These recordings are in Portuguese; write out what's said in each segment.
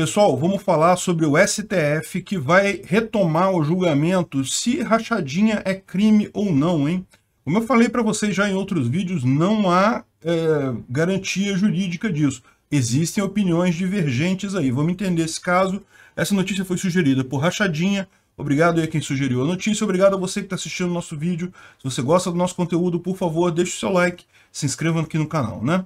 Pessoal, vamos falar sobre o STF que vai retomar o julgamento se rachadinha é crime ou não, hein? Como eu falei para vocês já em outros vídeos, não há é, garantia jurídica disso. Existem opiniões divergentes aí. Vamos entender esse caso. Essa notícia foi sugerida por Rachadinha. Obrigado aí quem sugeriu a notícia. Obrigado a você que está assistindo o nosso vídeo. Se você gosta do nosso conteúdo, por favor, deixe o seu like. Se inscreva aqui no canal, né?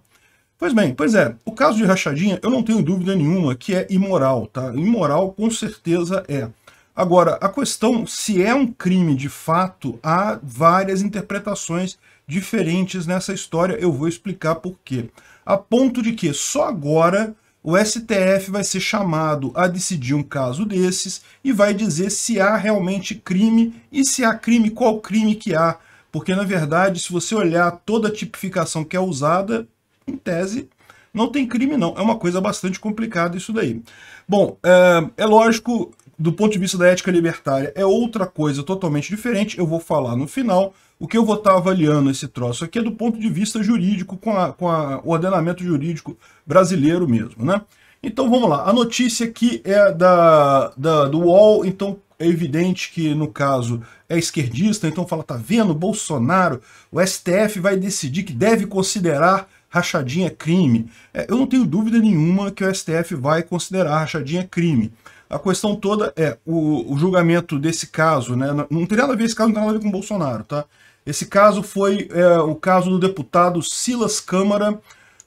Pois bem, pois é, o caso de rachadinha, eu não tenho dúvida nenhuma que é imoral, tá? Imoral com certeza é. Agora, a questão se é um crime de fato, há várias interpretações diferentes nessa história, eu vou explicar por quê. A ponto de que só agora o STF vai ser chamado a decidir um caso desses e vai dizer se há realmente crime e se há crime, qual crime que há. Porque, na verdade, se você olhar toda a tipificação que é usada, em tese, não tem crime, não. É uma coisa bastante complicada isso daí. Bom, eh, é lógico, do ponto de vista da ética libertária, é outra coisa totalmente diferente. Eu vou falar no final. O que eu vou estar tá avaliando esse troço aqui é do ponto de vista jurídico, com, a, com a, o ordenamento jurídico brasileiro mesmo, né? Então vamos lá. A notícia aqui é da, da do UOL, então é evidente que no caso é esquerdista, então fala, tá vendo, Bolsonaro, o STF vai decidir que deve considerar rachadinha é crime. É, eu não tenho dúvida nenhuma que o STF vai considerar rachadinha é crime. A questão toda é o, o julgamento desse caso, né? Não, não tem nada a ver, esse caso não tem nada a ver com o Bolsonaro, tá? Esse caso foi é, o caso do deputado Silas Câmara,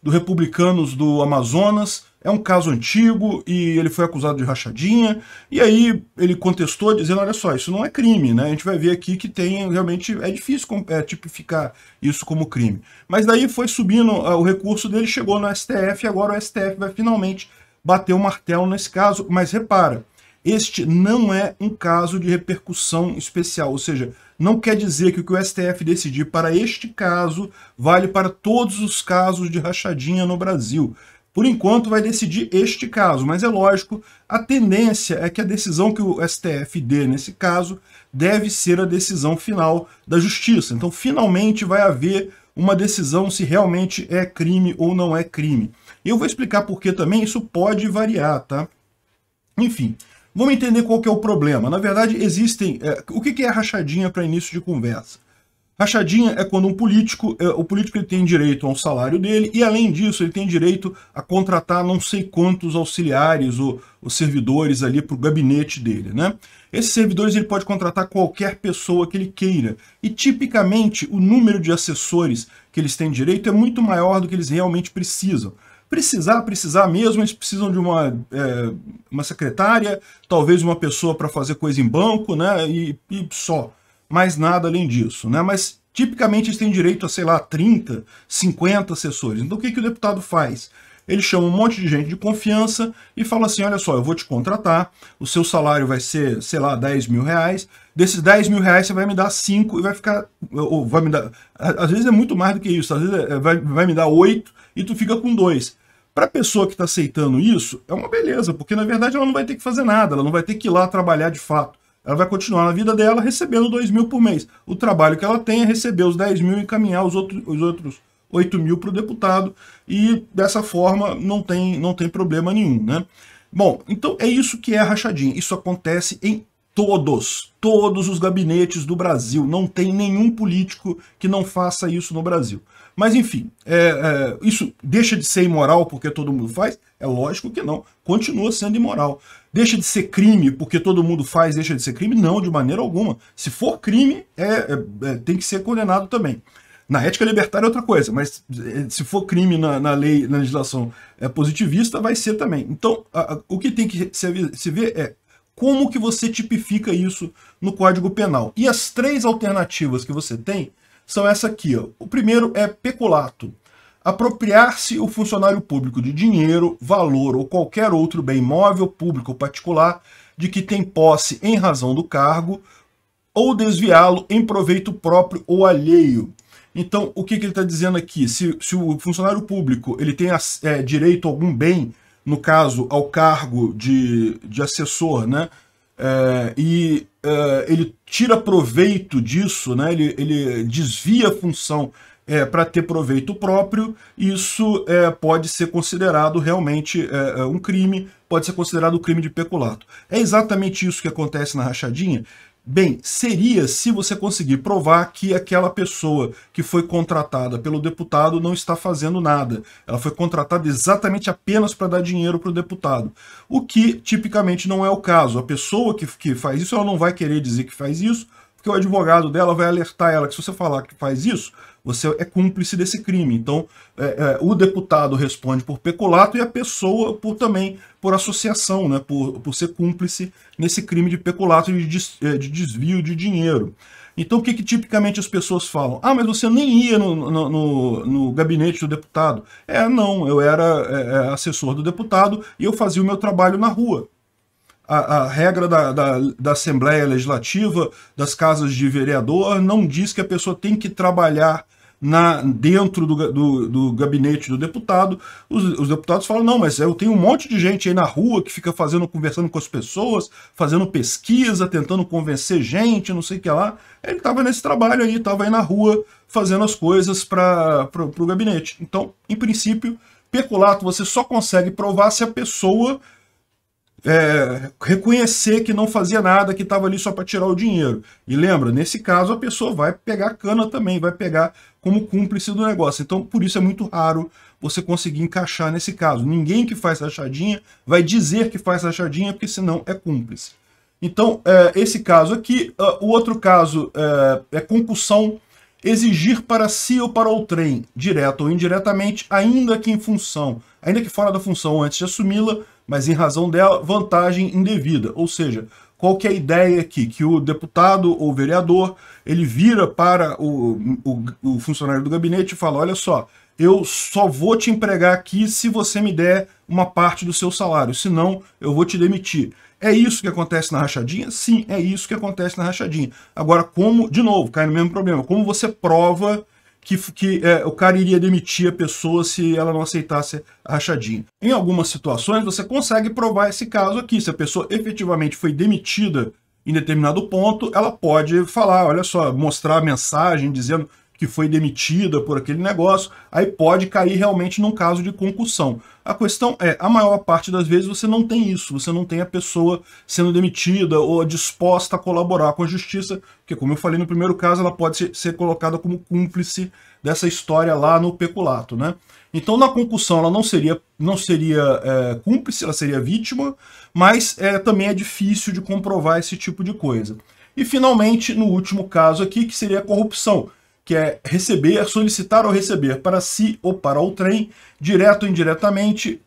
do Republicanos do Amazonas, é um caso antigo e ele foi acusado de rachadinha. E aí ele contestou dizendo, olha só, isso não é crime, né? A gente vai ver aqui que tem realmente é difícil é, tipificar isso como crime. Mas daí foi subindo ah, o recurso dele, chegou no STF e agora o STF vai finalmente bater o martelo nesse caso. Mas repara, este não é um caso de repercussão especial, ou seja, não quer dizer que o que o STF decidir para este caso vale para todos os casos de rachadinha no Brasil por enquanto vai decidir este caso, mas é lógico, a tendência é que a decisão que o STF dê nesse caso deve ser a decisão final da justiça. Então, finalmente vai haver uma decisão se realmente é crime ou não é crime. Eu vou explicar por que também isso pode variar, tá? Enfim, vamos entender qual é o problema. Na verdade, existem... É, o que é rachadinha para início de conversa? Rachadinha é quando um político, é, o político ele tem direito a um salário dele e, além disso, ele tem direito a contratar não sei quantos auxiliares ou, ou servidores ali para o gabinete dele. Né? Esses servidores ele pode contratar qualquer pessoa que ele queira e, tipicamente, o número de assessores que eles têm direito é muito maior do que eles realmente precisam precisar, precisar mesmo, eles precisam de uma, é, uma secretária, talvez uma pessoa para fazer coisa em banco, né? E, e só mais nada além disso, né? Mas tipicamente eles têm direito a, sei lá, 30, 50 assessores. Então o que, que o deputado faz? Ele chama um monte de gente de confiança e fala assim: olha só, eu vou te contratar, o seu salário vai ser, sei lá, 10 mil reais. Desses 10 mil reais, você vai me dar 5 e vai ficar. Ou vai me dar. Às vezes é muito mais do que isso, às vezes é, é vai, vai me dar 8 e tu fica com 2. Para a pessoa que está aceitando isso, é uma beleza, porque na verdade ela não vai ter que fazer nada, ela não vai ter que ir lá trabalhar de fato. Ela vai continuar na vida dela recebendo 2 mil por mês. O trabalho que ela tem é receber os 10 mil e encaminhar os outros, os outros 8 mil para o deputado. E dessa forma não tem, não tem problema nenhum, né? Bom, então é isso que é a rachadinha. Isso acontece em todos, todos os gabinetes do Brasil. Não tem nenhum político que não faça isso no Brasil. Mas enfim, é, é, isso deixa de ser imoral porque todo mundo faz? É lógico que não. Continua sendo imoral. Deixa de ser crime porque todo mundo faz, deixa de ser crime? Não, de maneira alguma. Se for crime, é, é, é tem que ser condenado também. Na ética libertária é outra coisa, mas é, se for crime na, na lei, na legislação é positivista, vai ser também. Então, a, a, o que tem que se, se ver é como que você tipifica isso no Código Penal. E as três alternativas que você tem são essa aqui. Ó. O primeiro é peculato. Apropriar-se o funcionário público de dinheiro, valor ou qualquer outro bem móvel, público ou particular, de que tem posse em razão do cargo, ou desviá-lo em proveito próprio ou alheio. Então, o que, que ele está dizendo aqui? Se, se, o funcionário público ele tem é, direito a algum bem, no caso ao cargo de, de assessor, né? É, e é, ele tira proveito disso, né? ele, ele desvia a função é, para ter proveito próprio, isso é, pode ser considerado realmente é, é, um crime, pode ser considerado um crime de peculato. É exatamente isso que acontece na rachadinha, Bem, seria se você conseguir provar que aquela pessoa que foi contratada pelo deputado não está fazendo nada. Ela foi contratada exatamente apenas para dar dinheiro para o deputado. O que tipicamente não é o caso. A pessoa que, que faz isso, ela não vai querer dizer que faz isso, porque o advogado dela vai alertar ela que se você falar que faz isso, você é cúmplice desse crime. Então, é, é, o deputado responde por peculato e a pessoa por também por associação, né, por, por ser cúmplice nesse crime de peculato e de, des, é, de desvio de dinheiro. Então, o que, que, tipicamente as pessoas falam? Ah, mas você nem ia no, no, no, no gabinete do deputado. É, não, eu era é, é, assessor do deputado e eu fazia o meu trabalho na rua. A, a, regra da, da, da, Assembleia Legislativa, das casas de vereador, não diz que a pessoa tem que trabalhar na, dentro do, do, do gabinete do deputado, os, os, deputados falam, não, mas eu tenho um monte de gente aí na rua que fica fazendo, conversando com as pessoas, fazendo pesquisa, tentando convencer gente, não sei o que lá. Ele é estava nesse trabalho aí, estava aí na rua fazendo as coisas para o gabinete. Então, em princípio, peculato você só consegue provar se a pessoa é, reconhecer que não fazia nada, que estava ali só para tirar o dinheiro. E lembra, nesse caso a pessoa vai pegar cana também, vai pegar como cúmplice do negócio. Então por isso é muito raro você conseguir encaixar nesse caso. Ninguém que faz rachadinha vai dizer que faz rachadinha, porque senão é cúmplice. Então, é, esse caso aqui, uh, o outro caso é, é concussão exigir para si ou para trem, direta ou indiretamente, ainda que em função, ainda que fora da função antes de assumi-la, mas em razão dela, vantagem indevida. Ou seja, qual que é a ideia aqui? Que o deputado ou vereador, ele vira para o, o, o funcionário do gabinete e fala, olha só, eu só vou te empregar aqui se você me der uma parte do seu salário, senão eu vou te demitir. É isso que acontece na rachadinha? Sim, é isso que acontece na rachadinha. Agora, como, de novo, cai no mesmo problema, como você prova que, que é, o cara iria demitir a pessoa se ela não aceitasse a rachadinha. Em algumas situações, você consegue provar esse caso aqui. Se a pessoa efetivamente foi demitida em determinado ponto, ela pode falar, olha só, mostrar a mensagem dizendo que foi demitida por aquele negócio, aí pode cair realmente num caso de concussão. A questão é, a maior parte das vezes você não tem isso, você não tem a pessoa sendo demitida ou disposta a colaborar com a justiça, porque como eu falei no primeiro caso, ela pode ser colocada como cúmplice dessa história lá no peculato, né? Então na concussão ela não seria, não seria é, cúmplice, ela seria vítima, mas é, também é difícil de comprovar esse tipo de coisa. E finalmente, no último caso aqui, que seria a corrupção, que é receber, é solicitar ou receber para si ou para o trem, direto ou indiretamente,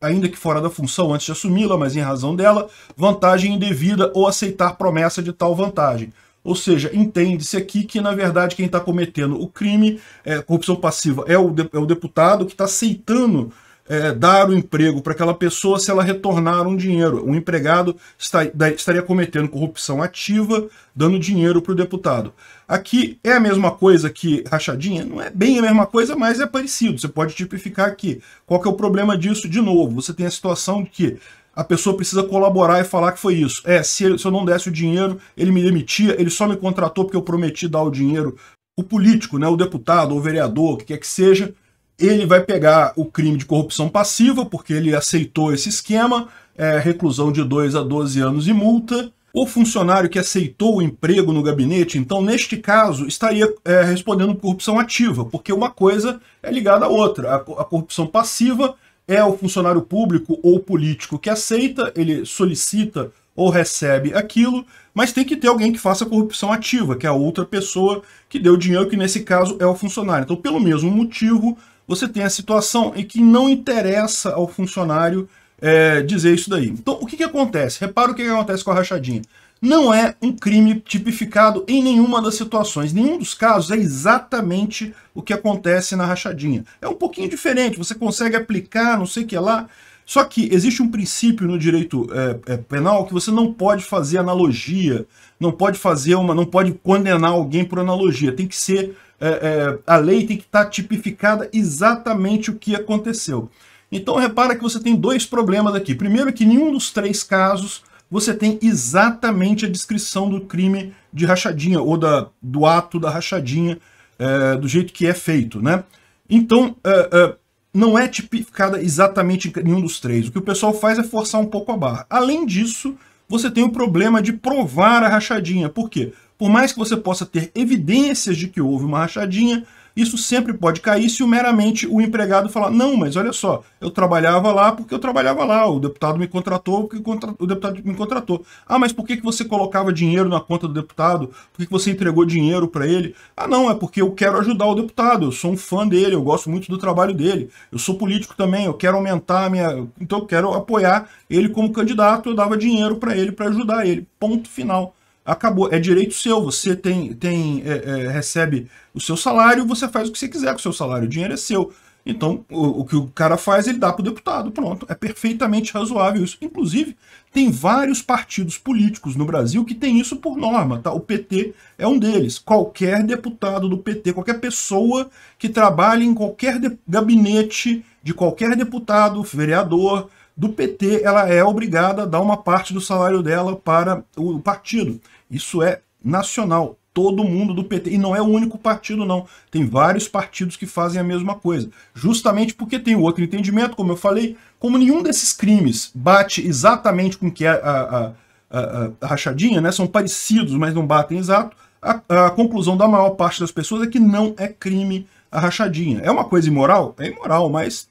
ainda que fora da função antes de assumi-la, mas em razão dela, vantagem indevida ou aceitar promessa de tal vantagem. Ou seja, entende-se aqui que, na verdade, quem está cometendo o crime, é, corrupção passiva, é o, de, é o deputado que está aceitando é, dar o um emprego para aquela pessoa se ela retornar um dinheiro. O empregado está, estaria cometendo corrupção ativa, dando dinheiro para o deputado. Aqui é a mesma coisa que rachadinha? Não é bem a mesma coisa, mas é parecido. Você pode tipificar aqui. Qual que é o problema disso? De novo, você tem a situação de que a pessoa precisa colaborar e falar que foi isso. É, se, ele, se eu não desse o dinheiro, ele me demitia, ele só me contratou porque eu prometi dar o dinheiro. O político, né, o deputado, o vereador, o que quer que seja, ele vai pegar o crime de corrupção passiva, porque ele aceitou esse esquema, é, reclusão de 2 a 12 anos e multa. O funcionário que aceitou o emprego no gabinete, então, neste caso, estaria é, respondendo por corrupção ativa, porque uma coisa é ligada à outra. A, a corrupção passiva é o funcionário público ou político que aceita, ele solicita ou recebe aquilo, mas tem que ter alguém que faça corrupção ativa, que é a outra pessoa que deu dinheiro, que nesse caso é o funcionário. Então, pelo mesmo motivo, você tem a situação em que não interessa ao funcionário é, dizer isso daí. Então, o que, que acontece? Repara o que, que acontece com a rachadinha. Não é um crime tipificado em nenhuma das situações. Nenhum dos casos é exatamente o que acontece na rachadinha. É um pouquinho diferente, você consegue aplicar, não sei o que lá. Só que existe um princípio no direito é, é, penal que você não pode fazer analogia, não pode fazer uma, não pode condenar alguém por analogia. Tem que ser é, é, a lei tem que estar tá tipificada exatamente o que aconteceu. Então repara que você tem dois problemas aqui. Primeiro que nenhum dos três casos você tem exatamente a descrição do crime de rachadinha ou da, do ato da rachadinha é, do jeito que é feito, né? Então, é, é, não é tipificada exatamente em nenhum dos três. O que o pessoal faz é forçar um pouco a barra. Além disso, você tem o problema de provar a rachadinha. Por quê? Por mais que você possa ter evidências de que houve uma rachadinha, isso sempre pode cair se o meramente o empregado falar: não, mas olha só, eu trabalhava lá porque eu trabalhava lá, o deputado me contratou porque o deputado me contratou. Ah, mas por que, que você colocava dinheiro na conta do deputado? Por que, que você entregou dinheiro para ele? Ah, não, é porque eu quero ajudar o deputado, eu sou um fã dele, eu gosto muito do trabalho dele, eu sou político também, eu quero aumentar a minha. Então eu quero apoiar ele como candidato, eu dava dinheiro para ele para ajudar ele. Ponto final acabou, é direito seu, você tem, tem é, é, recebe o seu salário, você faz o que você quiser com o seu salário, o dinheiro é seu. Então, o, o que o cara faz, ele dá para o deputado, pronto. É perfeitamente razoável isso. Inclusive, tem vários partidos políticos no Brasil que tem isso por norma, tá? O PT é um deles. Qualquer deputado do PT, qualquer pessoa que trabalhe em qualquer gabinete de qualquer deputado, vereador do PT, ela é obrigada a dar uma parte do salário dela para o partido. Isso é nacional. Todo mundo do PT. E não é o único partido, não. Tem vários partidos que fazem a mesma coisa. Justamente porque tem outro entendimento, como eu falei, como nenhum desses crimes bate exatamente com que é a, a, a, a rachadinha, né? São parecidos, mas não batem exato. A, a conclusão da maior parte das pessoas é que não é crime a rachadinha. É uma coisa imoral? É imoral, mas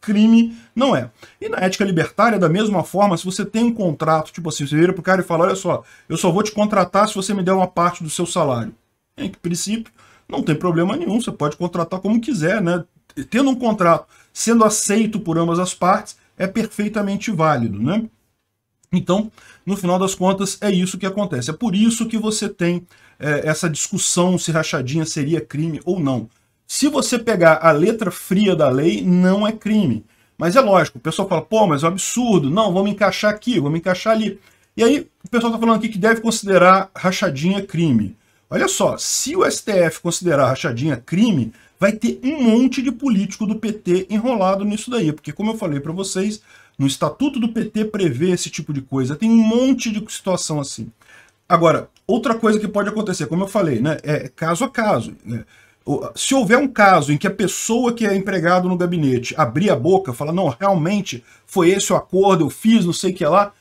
crime não é. E na ética libertária, da mesma forma, se você tem um contrato, tipo assim, você vira pro cara e fala, olha só, eu só vou te contratar se você me der uma parte do seu salário. É em princípio, não tem problema nenhum, você pode contratar como quiser, né? Tendo um contrato sendo aceito por ambas as partes, é perfeitamente válido, né? Então, no final das contas, é isso que acontece. É por isso que você tem é, essa discussão se rachadinha seria crime ou não. Se você pegar a letra fria da lei, não é crime. Mas é lógico, o pessoal fala, pô, mas é um absurdo, não, vamos encaixar aqui, vamos encaixar ali. E aí, o pessoal está falando aqui que deve considerar rachadinha crime. Olha só, se o STF considerar rachadinha crime, vai ter um monte de político do PT enrolado nisso daí, porque como eu falei para vocês, no estatuto do PT prevê esse tipo de coisa, tem um monte de situação assim. Agora, outra coisa que pode acontecer, como eu falei, né, é caso a caso. Né? Se houver um caso em que a pessoa que é empregado no gabinete abrir a boca, falar, não, realmente foi esse o acordo, eu fiz, não sei o que lá,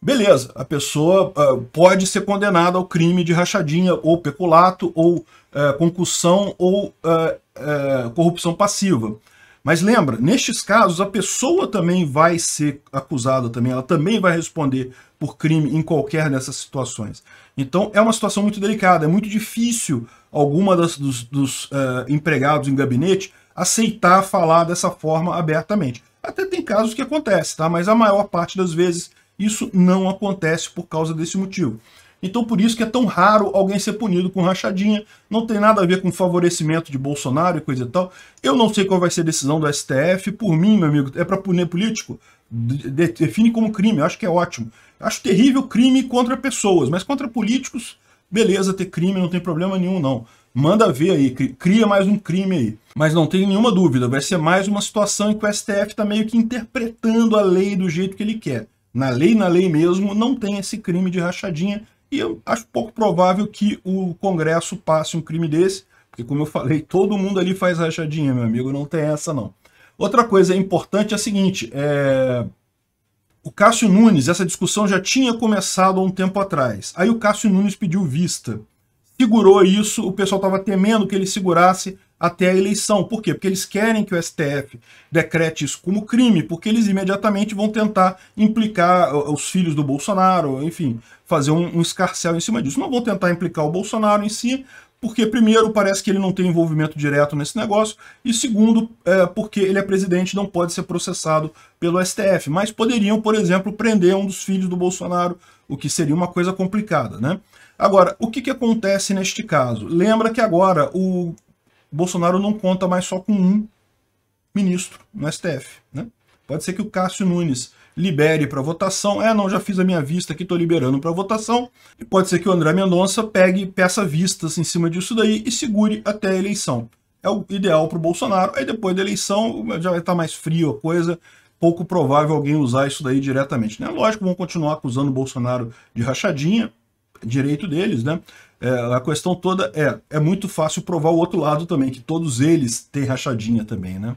beleza, a pessoa uh, pode ser condenada ao crime de rachadinha, ou peculato, ou uh, concussão, ou uh, corrupção passiva. Mas lembra, nestes casos, a pessoa também vai ser acusada também, ela também vai responder por crime em qualquer dessas situações. Então é uma situação muito delicada, é muito difícil alguma das, dos, dos uh, empregados em gabinete aceitar falar dessa forma abertamente. Até tem casos que acontece, tá? Mas a maior parte das vezes isso não acontece por causa desse motivo. Então por isso que é tão raro alguém ser punido com rachadinha, não tem nada a ver com favorecimento de Bolsonaro e coisa e tal. Eu não sei qual vai ser a decisão do STF, por mim, meu amigo, é para punir político? Define como crime, eu acho que é ótimo. Acho terrível crime contra pessoas, mas contra políticos Beleza, ter crime não tem problema nenhum, não. Manda ver aí, cria mais um crime aí. Mas não tem nenhuma dúvida, vai ser mais uma situação em que o STF está meio que interpretando a lei do jeito que ele quer. Na lei, na lei mesmo, não tem esse crime de rachadinha, e eu acho pouco provável que o Congresso passe um crime desse, porque como eu falei, todo mundo ali faz rachadinha, meu amigo, não tem essa não. Outra coisa importante é a seguinte, é o Cássio Nunes, essa discussão já tinha começado há um tempo atrás. Aí o Cássio Nunes pediu vista. Segurou isso, o pessoal estava temendo que ele segurasse até a eleição. Por quê? Porque eles querem que o STF decrete isso como crime, porque eles imediatamente vão tentar implicar os filhos do Bolsonaro, enfim, fazer um, um escarcel em cima disso. Não vão tentar implicar o Bolsonaro em si, porque, primeiro, parece que ele não tem envolvimento direto nesse negócio, e segundo, é, porque ele é presidente não pode ser processado pelo STF. Mas poderiam, por exemplo, prender um dos filhos do Bolsonaro, o que seria uma coisa complicada, né? Agora, o que, que acontece neste caso? Lembra que agora o Bolsonaro não conta mais só com um ministro no STF, né? Pode ser que o Cássio Nunes libere para votação. É, não, já fiz a minha vista aqui, estou liberando para votação. E pode ser que o André Mendonça pegue, peça vistas em cima disso daí e segure até a eleição. É o ideal para o Bolsonaro. Aí depois da eleição já vai estar tá mais frio a coisa, pouco provável alguém usar isso daí diretamente. Né? Lógico, vão continuar acusando o Bolsonaro de rachadinha, direito deles, né? É, a questão toda é, é muito fácil provar o outro lado também, que todos eles têm rachadinha também, né?